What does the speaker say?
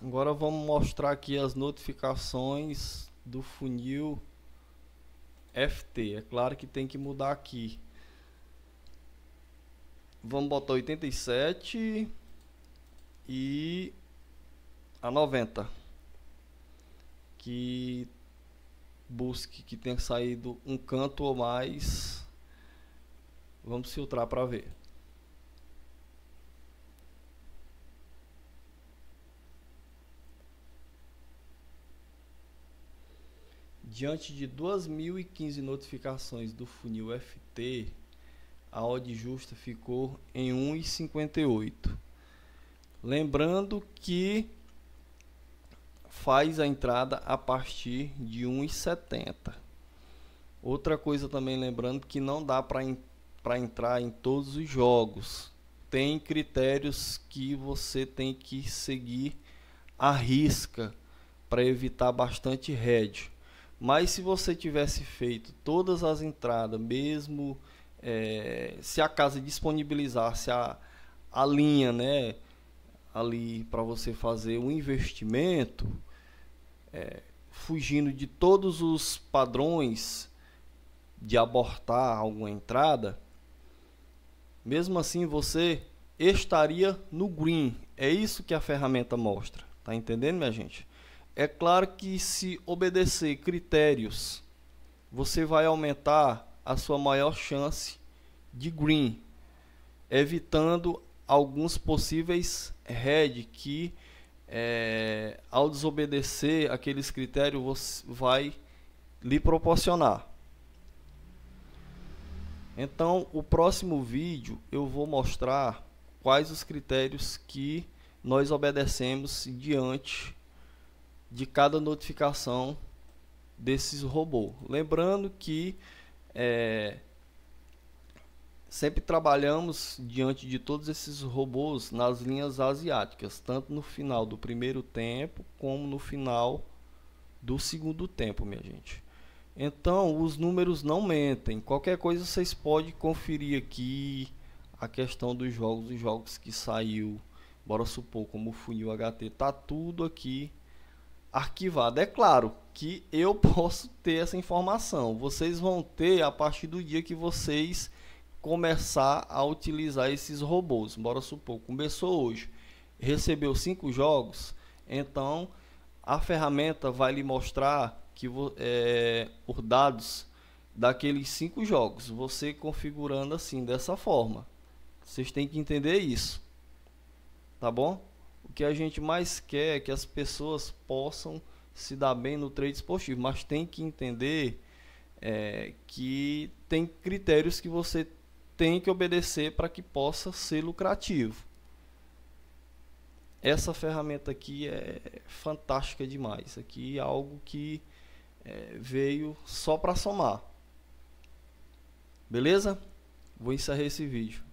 Agora vamos mostrar aqui as notificações do funil FT. É claro que tem que mudar aqui. Vamos botar 87 e a 90. Que busque que tenha saído um canto ou mais. Vamos filtrar para ver. Diante de 2.015 notificações do funil FT, a odd justa ficou em 1,58. Lembrando que faz a entrada a partir de 1,70. Outra coisa também lembrando que não dá para entrar em todos os jogos. Tem critérios que você tem que seguir à risca para evitar bastante head. Mas se você tivesse feito todas as entradas, mesmo é, se a casa disponibilizasse a, a linha, né, ali para você fazer um investimento, é, fugindo de todos os padrões de abortar alguma entrada, mesmo assim você estaria no green. É isso que a ferramenta mostra. Tá entendendo, minha gente? É claro que se obedecer critérios, você vai aumentar a sua maior chance de green, evitando alguns possíveis red que é, ao desobedecer aqueles critérios você vai lhe proporcionar. Então, o próximo vídeo eu vou mostrar quais os critérios que nós obedecemos diante de cada notificação desses robôs. Lembrando que é, sempre trabalhamos diante de todos esses robôs nas linhas asiáticas, tanto no final do primeiro tempo como no final do segundo tempo, minha gente. Então, os números não mentem. Qualquer coisa vocês podem conferir aqui a questão dos jogos, os jogos que saiu. Bora supor como o funil HT tá tudo aqui arquivada. É claro que eu posso ter essa informação. Vocês vão ter a partir do dia que vocês começar a utilizar esses robôs. Bora supor, começou hoje, recebeu cinco jogos, então a ferramenta vai lhe mostrar que é, os dados daqueles cinco jogos. Você configurando assim dessa forma. Vocês têm que entender isso, tá bom? O que a gente mais quer é que as pessoas possam se dar bem no trade esportivo, mas tem que entender é, que tem critérios que você tem que obedecer para que possa ser lucrativo. Essa ferramenta aqui é fantástica demais. Aqui é algo que é, veio só para somar. Beleza? Vou encerrar esse vídeo.